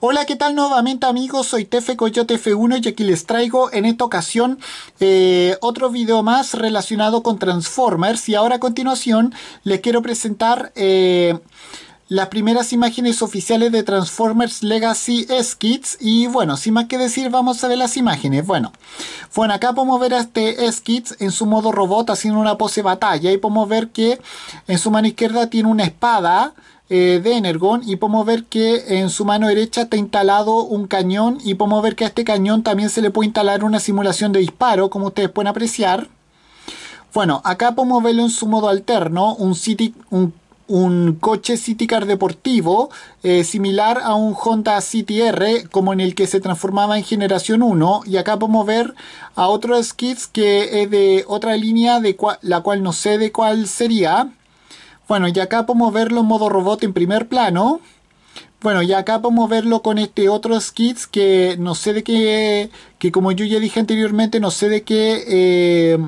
Hola, ¿qué tal nuevamente amigos? Soy Tefe Coyote F1 y aquí les traigo en esta ocasión eh, otro video más relacionado con Transformers y ahora a continuación les quiero presentar eh, las primeras imágenes oficiales de Transformers Legacy Skits. y bueno, sin más que decir vamos a ver las imágenes, bueno, bueno acá podemos ver a este Skits en su modo robot haciendo una pose batalla y podemos ver que en su mano izquierda tiene una espada eh, de Energon y podemos ver que en su mano derecha está instalado un cañón y podemos ver que a este cañón también se le puede instalar una simulación de disparo como ustedes pueden apreciar bueno, acá podemos verlo en su modo alterno un, city, un, coche City Car deportivo eh, similar a un Honda City como en el que se transformaba en generación 1 y acá podemos ver a otro Skid que es de otra línea de la cual no sé de cuál sería bueno, y acá podemos verlo en modo robot en primer plano. Bueno, y acá podemos verlo con este otro skits que no sé de qué, que como yo ya dije anteriormente, no sé de qué, eh,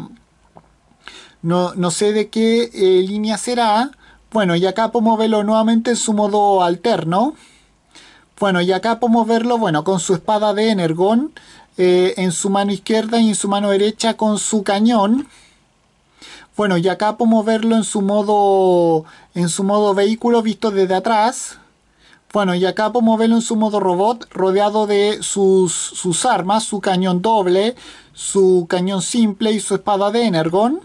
no, sé de qué eh, línea será. Bueno, y acá podemos verlo nuevamente en su modo alterno. Bueno, y acá podemos verlo, bueno, con su espada de Energon eh, en su mano izquierda y en su mano derecha con su cañón. Bueno, y acá puedo moverlo en su modo en su modo vehículo visto desde atrás. Bueno, y acá puedo moverlo en su modo robot, rodeado de sus, sus armas, su cañón doble, su cañón simple y su espada de Energon.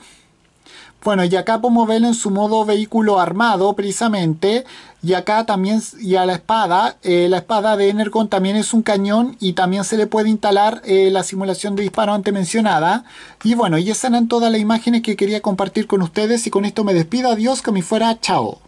Bueno, y acá podemos verlo en su modo vehículo armado, precisamente. Y acá también, y a la espada, eh, la espada de Energon también es un cañón y también se le puede instalar eh, la simulación de disparo antes mencionada. Y bueno, y esas eran todas las imágenes que quería compartir con ustedes y con esto me despido. Adiós, que me fuera. Chao.